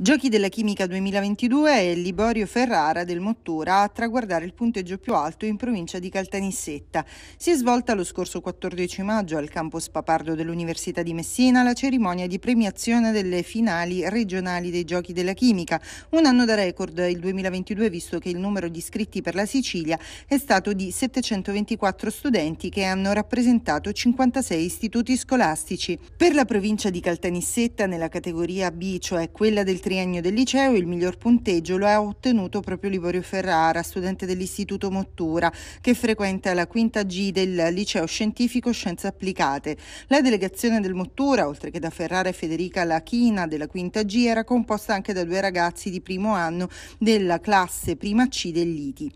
Giochi della Chimica 2022 è Liborio Ferrara del Mottura a traguardare il punteggio più alto in provincia di Caltanissetta. Si è svolta lo scorso 14 maggio al campus Papardo dell'Università di Messina la cerimonia di premiazione delle finali regionali dei Giochi della Chimica, un anno da record il 2022 visto che il numero di iscritti per la Sicilia è stato di 724 studenti che hanno rappresentato 56 istituti scolastici. Per la provincia di Caltanissetta nella categoria B, cioè quella del triennio del liceo il miglior punteggio lo ha ottenuto proprio Livorio Ferrara, studente dell'Istituto Mottura, che frequenta la quinta G del Liceo Scientifico Scienze Applicate. La delegazione del Mottura, oltre che da Ferrara e Federica Lachina della quinta G, era composta anche da due ragazzi di primo anno della classe prima C dell'ITI,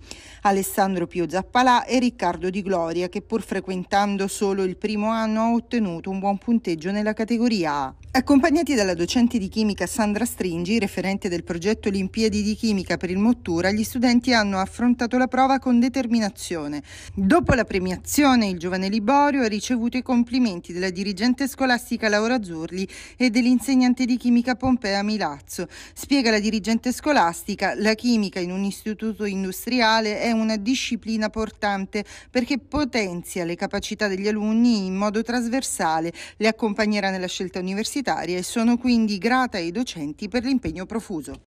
Alessandro Pio Zappalà e Riccardo Di Gloria, che pur frequentando solo il primo anno ha ottenuto un buon punteggio nella categoria A. Accompagnati dalla docente di chimica Sandra Strini, Frangi, referente del progetto Olimpiadi di Chimica per il Mottura, gli studenti hanno affrontato la prova con determinazione. Dopo la premiazione, il giovane Liborio ha ricevuto i complimenti della dirigente scolastica Laura Zurli e dell'insegnante di chimica Pompea Milazzo. Spiega la dirigente scolastica, la chimica in un istituto industriale è una disciplina portante perché potenzia le capacità degli alunni in modo trasversale, le accompagnerà nella scelta universitaria e sono quindi grata ai docenti per le l'impegno profuso.